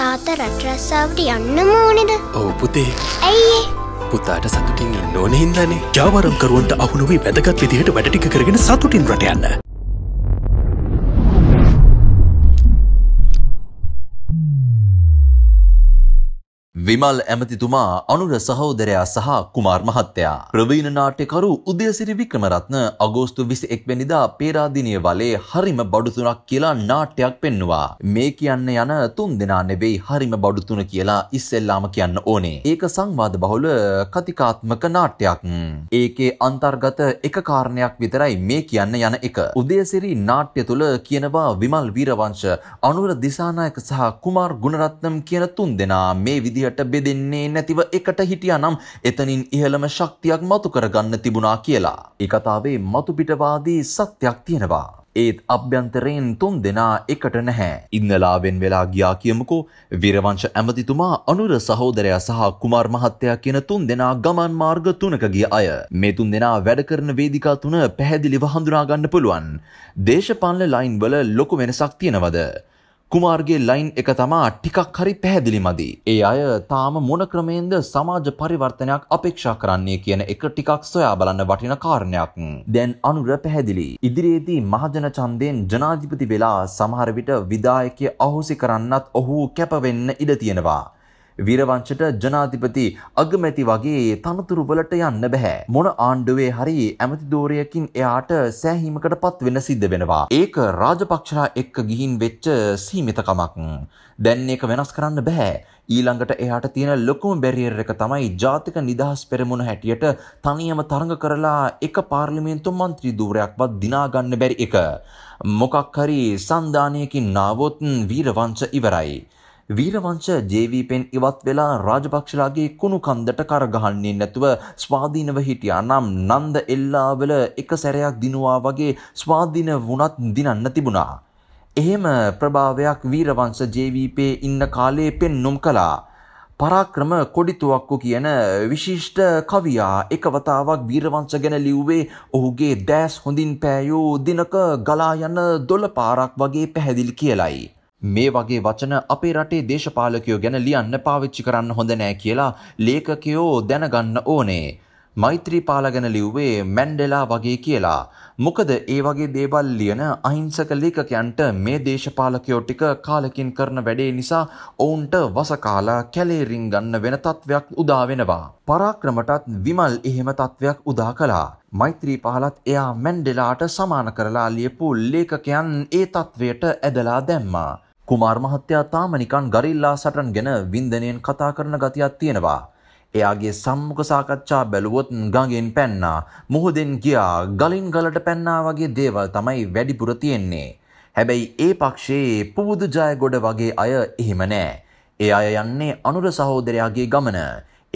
තාත රටරස්සාාවට යන්න මෝනෙද ඔව පුතේ ඇයි පුතාට සතුටින් ඉන්න ඕනෙහින්දනේ ජාවරම් කරුවන්ට අහුනුවී වැදගත් විදිහට වැඩටික කරගෙන සතුටින් රට යන්න විමල් ඇමතිතුමා අනුර සහෝදරයා සහ කුමාර් මහත්තයා. ප්‍රවීණ නාට්‍යකරු උදයසිරි වික්‍රමරත්න අගෝස්තු 21 වෙනිදා පේරාදීනිය වලේ හරිම බඩු තුනක් කියලා නාට්‍යයක් පෙන්නවා. මේ කියන්න යන තුන් දෙනා නෙවෙයි හරිම බඩු තුන කියලා ඉස්සෙල්ලාම කියන්න ඕනේ. ඒක සංවාද බහුල කතිකාත්මක නාට්‍යයක්. ඒකේ අන්තර්ගත එක කාරණයක් විතරයි මේ කියන්න යන එක. උදයසිරි නාට්‍ය තුල කියනවා විමල් වීරවංශ, අනුර දිසානායක සහ කුමාර් ගුණරත්නම් කියන තුන් දෙනා මේ විදිහට දෙකට බෙදෙන්නේ නැතිව එකට හිටියානම් එතනින් ඉහළම ශක්තියක් මතු කරගන්න තිබුණා කියලා. ඒ කතාවේ මතුපිටවාදී සත්‍යයක් තියෙනවා. ඒත් අභ්‍යන්තරයෙන් තුන් දෙනා එකට නැහැ. ඉන්නලාවෙන් වෙලා ගියා කියමුකෝ විරවංශ ඇමතිතුමා අනුර සහෝදරයා සහ කුමාර් මහත්තයා කියන තුන් දෙනා ගමන් මාර්ග තුනක ගිය අය. මේ තුන් දෙනා වැඩ කරන වේදිකා තුන පැහැදිලිව හඳුනා ගන්න පුළුවන්. දේශපාලන ලයින් වල ලොකු වෙනසක් තියෙනවද? කුමාර්ගේ ලයින් එක තමා ටිකක් හරි පැහැදිලි මදි. ඒ අය තාම මොන ක්‍රමයෙන්ද සමාජ පරිවර්තනයක් අපේක්ෂා කරන්නේ කියන එක ටිකක් සොයා බලන්න වටින කාරණයක්. දැන් අනුර පැහැදිලි. ඉදිරියේදී මහජන ඡන්දයෙන් ජනාධිපති වෙලා සමහර විට විධායකය අහෝසි කරන්නත් ඔහු කැපවෙන්න ඉඩ තියෙනවා. වීරවංශට ජනාධිපති අගමැති වගේ තනතුරු වලට යන්න බෑ. මොන ආණ්ඩුවේ හරි ඇමති දෝරයකින් එයාට සෑහීමකට පත් වෙන සිද්ධ වෙනවා. ඒක රාජපක්ෂලා එක්ක ගිහින් වෙච්ච සීමිතකමක්. දැන් ඒක වෙනස් කරන්න බෑ. ඊළඟට එයාට තියෙන ලොකුම බැරියර් එක තමයි ජාතික නිදහස් පෙරමුණ හැටියට තනියම තරඟ කරලා එක පාර්ලිමේන්තු මන්ත්‍රී ධූරයක්වත් දිනා ගන්න බැරි එක. මොකක් හරි සන්දානයකින් නාවොත් වීරවංශ ඉවරයි. වීරවංශ ජේවීපෙන් ඉවත් වෙලා රාජපක්ෂලාගේ කුණු කන්දට කරගහන්නේ නැතුව ස්වාධීනව හිටියා නම් නන්ද එල්ලාවල එක සැරයක් දිනුවා වගේ ස්වාධීන වුණත් දිනන්න තිබුණා. එහෙම ප්‍රභාවයක් වීරවංශ ජේවීපේ ඉන්න කාලේ පෙන්නුම් කළා. පරාක්‍රම කොඩිතුවක්කු කියන විශිෂ්ට කවියා එක වතාවක් වීරවංශ ගැන ලිව්වේ ඔහුගේ දැස් හොඳින් පෑයෝ දිනක ගලා යන දොළ පාරක් වගේ පැහැදිලි කියලයි. මේ වගේ වචන අපේ රටේ දේශපාලකයෝ ගැන ලියන්න පාවිච්චි කරන්න හොඳ නෑ කියලා ලේඛකයෝ දැනගන්න ඕනේ. මෛත්‍රීපාල ගැන ලිව්වේ මැන්ඩෙලා වගේ කියලා. මොකද ඒ වගේ දේවල් ලියන අහිංසක ලේඛකයන්ට මේ දේශපාලකයෝ ටික කාලෙකින් කරන වැඩේ නිසා ඔවුන්ට වසකාලා කැලේ රින් ගන්න වෙන තත්වයක් උදා වෙනවා. පරාක්‍රමටත් විමල් එහෙම තත්වයක් උදා කළා. මෛත්‍රීපාලත් එයා මැන්ඩෙලාට සමාන කරලා ලියපු ලේඛකයන් ඒ තත්වයට ඇදලා දැම්මා. කුමාර් මහත්තයා තාම නිකන් ගරිල්ලා සටන් ගැන වින්දනයෙන් කතා කරන ගතියක් තියෙනවා. එයාගේ සම්මුඛ සාකච්ඡා බැලුවොත් ගඟෙන් පැන්නා, මුහුදෙන් ගියා, ගලින් ගලට පැන්නා වගේ දේවල් තමයි වැඩිපුර තියෙන්නේ. හැබැයි ඒ පක්ෂයේ පුබුදු ජයගොඩ වගේ අය එහෙම නෑ. ඒ අය යන්නේ අනුර සහෝදරයාගේ ගමන.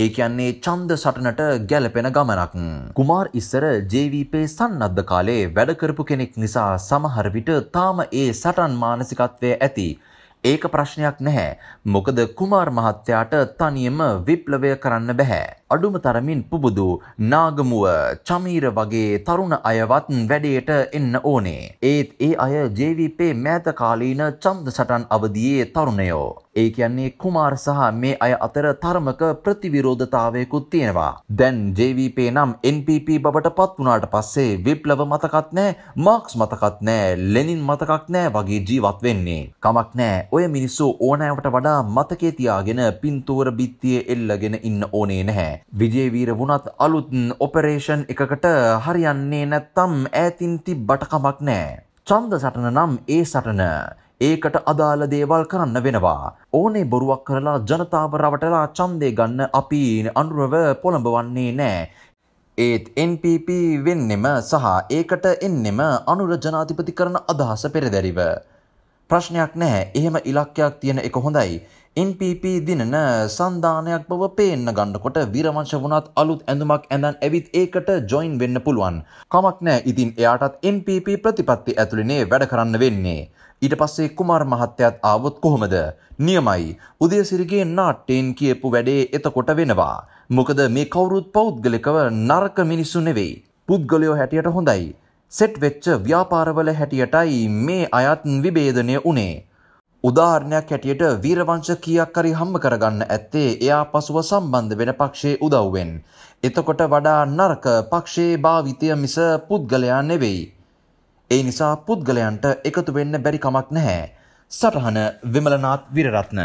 ඒ කියන්නේ ඡන්ද සටනට ගැලපෙන ගමනක්. කුමාර් ඉස්සර JVP සන්නද්ධ කාලේ වැඩ කරපු කෙනෙක් නිසා සමහර විට තාම ඒ සටන් මානසිකත්වය ඇති. ඒක ප්‍රශ්නයක් නැහැ. මොකද කුමාර් මහත්තයාට තනියම විප්ලවය කරන්න බෑ. අඩුම තරමින් පුබුදු නාගමුව චමීර වගේ තරුණ අයවත් වැඩේට එන්න ඕනේ. ඒත් ඒ අය ජවිපේ මෑතකාලීන චන්ද සටන් අවදියේ තරුණයෝ. ඒ කියන්නේ කුමාර සහ මේ අය අතර තර්මක ප්‍රතිවිරෝධතාවයකුත් තියෙනවා. දැන් ජවිපේ නම් NPP බවට පත් වුණාට පස්සේ විප්ලව මතකත් නෑ මාක්ස් මතකත් නෑ ලෙනින් මතකක් නෑ වගේ ජීවත් වෙන්නේ. කමක් නෑ ඔය මිනිස්සු ඕනෑවට වඩා මතකේ තියාගෙන පින්තූර බිත්තියේ එල්ලගෙන ඉන්න ඕනේ නැහැ. විජේවීර වුණත් අලුත්න් ඔපරේෂන් එකකට හරියන්නේ නැත්තම් ඈතින් තිබ්බට කමක් නෑ. චන්ද සටන නම් ඒ සටන ඒකට අදාළ දේවල් කරන්න වෙනවා. ඕනේ බොරුවක් කරලා ජනතාව රවටලා චන්දය ගන්න අපි අනුරව පොළඹවන්නේ නෑ. ඒත් NPP වෙන්නෙම සහ ඒකට එන්නෙම අනුර ජනාතිපති කරන අදහස පෙරදැරිව. ප්‍රශ්නයක් නැහැ. එහෙම ඉලක්කයක් තියෙන එක හොඳයි. NPP දිනන සන්දානයක් බව පේන්න ගන්නකොට විරවංශ වුණත් අලුත් ඇඳුමක් ඇඳන් ඇවිත් ඒකට ජොයින් වෙන්න පුළුවන්. කමක් නැහැ. ඉතින් එයාටත් NPP ප්‍රතිපත්ති ඇතුළේනේ වැඩ කරන්න වෙන්නේ. ඊට පස්සේ කුමාර් මහත්තයත් ආවොත් කොහොමද? නියමයි. උදයසිරිගේ නාට්‍යයෙන් කියපු වැඩේ එතකොට වෙනවා. මොකද මේ කවුරුත් පෞද්ගලිකව නරක මිනිස්සු නෙවෙයි. පුද්ගලයෝ හැටියට හොඳයි. සෙට් වෙච්ච ව්‍යාපාරවල හැටියටයි මේ අයත් විභේදනය උනේ. උදාහරණයක් හැටියට වීරවංශ කීයක් හරි හම්බ කරගන්න ඇත්තේ එයා පසුව සම්බන්ධ වෙන පක්ෂයේ උදව්වෙන්. එතකොට වඩා නරක පක්ෂයේ භාවිතය මිස පුද්ගලයා නෙවෙයි. ඒ නිසා පුද්ගලයන්ට එකතු වෙන්න බැරි කමක් නැහැ. සටහන විමලනාත් විරරත්න